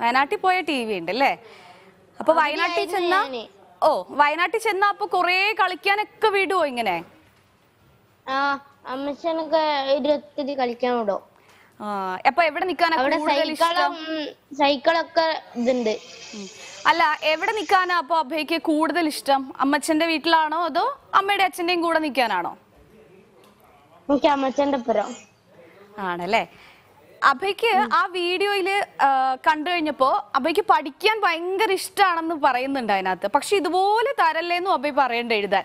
വയനാട്ടിൽ പോയ T V ഉണ്ട് അല്ലേ അപ്പൊ വയനാട്ടിൽ ചെന്ന ഓ വയനാട്ടിൽ ചെന്ന അപ്പൊ കൊറേ കളിക്കാനൊക്കെ വിടുവോ ഇങ്ങനെ കളിക്കാൻ എവിടെ അല്ല എവിടെ നിക്കാനാ അപ്പൊ അഭയ്ക്ക് കൂടുതൽ ഇഷ്ടം അമ്മച്ചന്റെ വീട്ടിലാണോ അതോ അമ്മയുടെ അച്ഛന്റെയും കൂടെ നിക്കാനാണോ അമ്മച്ചന്റെ പുറം ആണല്ലേ അഭയ്ക്ക് ആ വീഡിയോയിൽ കണ്ടു കഴിഞ്ഞപ്പോ അഭയ്ക്ക് പഠിക്കാൻ ഭയങ്കര ഇഷ്ടമാണെന്ന് പറയുന്നുണ്ട് അതിനകത്ത് പക്ഷെ ഇതുപോലെ തരല്ലേന്നും അഭയ് പറയണ്ട എഴുതാൻ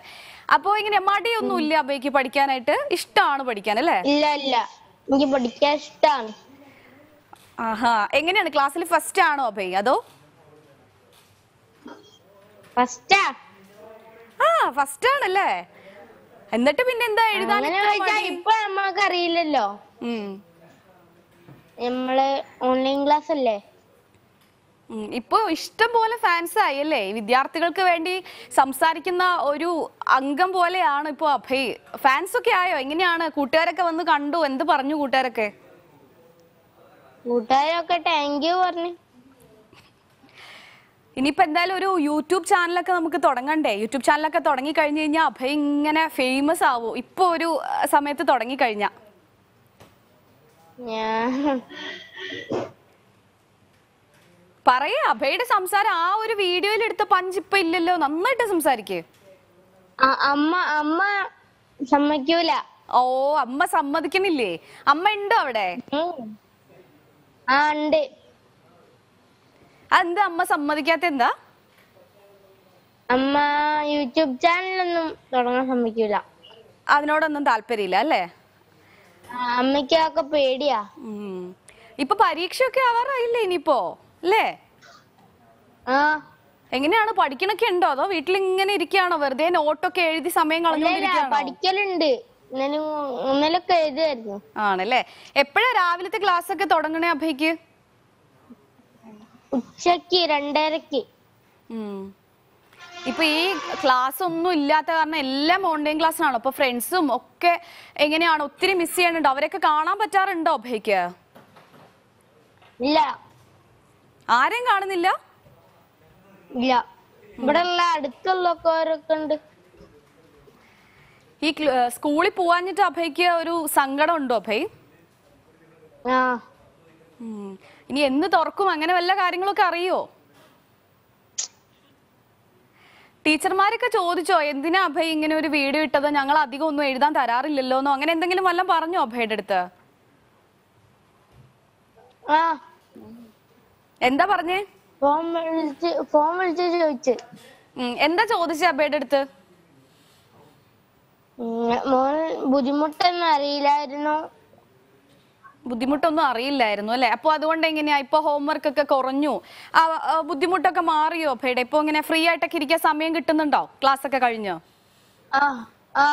അപ്പൊ ഇങ്ങനെ മടിയൊന്നും ഇല്ല അഭയ്ക്ക് പഠിക്കാനായിട്ട് ഇഷ്ടമാണ് പഠിക്കാൻ അല്ലേ ഇല്ല ഇല്ല എനിക്ക് പഠിക്കാൻ ഇഷ്ടമാണ് ആഹാ എങ്ങനെയാണ് ക്ലാസ്സിൽ ഫസ്റ്റ് ആണോ അഭയ് അതോ ആ ഫസ്റ്റ് ആണല്ലേ എന്നിട്ട് പിന്നെ എന്താ എഴുതാൻ ഇപ്പൊ നമുക്ക് അറിയില്ലല്ലോ നമ്മള് ഓൺലൈൻ ക്ലാസ് അല്ലേ ഇപ്പോ ഇഷ്ടം പോലെ ഫാൻസ് ആയി അല്ലേ വിദ്യാർത്ഥികൾക്ക് വേണ്ടി സംസാരിക്കുന്ന ഒരു അംഗം പോലെയാണ് ഇപ്പോ അഭയ് ഫാൻസ് ഒക്കെ ആയോ എങ്ങനെയാണ് കൂട്ടുകാരൊക്കെ വന്ന് കണ്ടു എന്ത് പറഞ്ഞു കൂട്ടുകാരൊക്കെ ഇനിയിപ്പോ എന്തായാലും ഒരു യൂട്യൂബ് ചാനലൊക്കെ നമുക്ക് തുടങ്ങണ്ടേ യൂട്യൂബ് ചാനലൊക്കെ തുടങ്ങി കഴിഞ്ഞു കഴിഞ്ഞാൽ അഭയ് ഇങ്ങനെ ഫേമസ് ആവും ഇപ്പൊ ഒരു സമയത്ത് തുടങ്ങി കഴിഞ്ഞാ ഞാൻ അഭയുടെ സംസാരം ആ ഒരു വീഡിയോയിൽ എടുത്ത പഞ്ചിപ്പ ഇല്ലല്ലോ നന്നായിട്ട് സംസാരിക്കേ ഓ അമ്മ സമ്മതിക്കണില്ലേ അമ്മ ഉണ്ടോ അവിടെ അതെന്താ അമ്മ സമ്മതിക്കാത്ത എന്താ അമ്മ യൂട്യൂബ് ചാനലൊന്നും തുടങ്ങാൻ സമ്മതിക്കൂല അതിനോടൊന്നും താല്പര്യമില്ല അല്ലേ അമ്മയ്ക്കൊക്കെ പേടിയാ ഇപ്പൊ പരീക്ഷയൊക്കെ ആവാറായില്ലേ ഇനിയിപ്പോ അല്ലേ എങ്ങനെയാണ് പഠിക്കണൊക്കെ ഉണ്ടോ അതോ വീട്ടിൽ ഇങ്ങനെ ഇരിക്കാണോ വെറുതെ നോട്ടൊക്കെ എഴുതി സമയം പഠിക്കലുണ്ട് ആണല്ലേ എപ്പോഴാ രാവിലത്തെ ക്ലാസ് ഒക്കെ തുടങ്ങണേ അഭയ്ക്ക് ഉച്ചക്ക് രണ്ടരക്ക് ഇപ്പൊ ഈ ക്ലാസ് ഒന്നും ഇല്ലാത്ത കാരണം എല്ലാം ഓൺലൈൻ ക്ലാസ്സിനാണോ അപ്പൊ ഫ്രണ്ട്സും ഒക്കെ എങ്ങനെയാണ് ഒത്തിരി മിസ് ചെയ്യണുണ്ടോ അവരൊക്കെ കാണാൻ പറ്റാറുണ്ടോ അഭയ്ക്ക് ഇല്ല ആരെയും കാണുന്നില്ല ഇല്ല ഇവിടെ അടുത്തുള്ള ഉണ്ട് ഈ സ്കൂളിൽ പോവാഞ്ഞിട്ട് അഭയ്ക്ക് ഒരു സങ്കടം ഉണ്ടോ അഭയ് ഇനി എന്ന് തുറക്കും അങ്ങനെ വല്ല കാര്യങ്ങളൊക്കെ അറിയോ ടീച്ചർമാരൊക്കെ ചോദിച്ചോ എന്തിനാ അഭയ് ഇങ്ങനെ ഒരു വീഡിയോ ഇട്ടത് ഞങ്ങൾ അധികം ഒന്നും എഴുതാൻ തരാറില്ലല്ലോ എന്നോ അങ്ങനെ എന്തെങ്കിലും വല്ലതും പറഞ്ഞോ അഭയുടെ അടുത്ത് എന്താ പറഞ്ഞേ ഫോം വിളിച്ച് ഫോൺ എന്താ ചോദിച്ചേ അഭയുടെ അടുത്ത് മോൻ ബുദ്ധിമുട്ടെന്ന് അറിയില്ലായിരുന്നു ബുദ്ധിമുട്ടൊന്നും അറിയില്ലായിരുന്നു അല്ലേ അപ്പോൾ അതുകൊണ്ട് എങ്ങനെയാ ഇപ്പൊ ഹോംവർക്ക് ഒക്കെ കുറഞ്ഞു ബുദ്ധിമുട്ടൊക്കെ മാറിയോ അഭയുടെ ഇപ്പൊ ഇങ്ങനെ ഫ്രീ ആയിട്ടൊക്കെ ഇരിക്കാൻ സമയം കിട്ടുന്നുണ്ടോ ക്ലാസ് ഒക്കെ കഴിഞ്ഞോ ആ ആ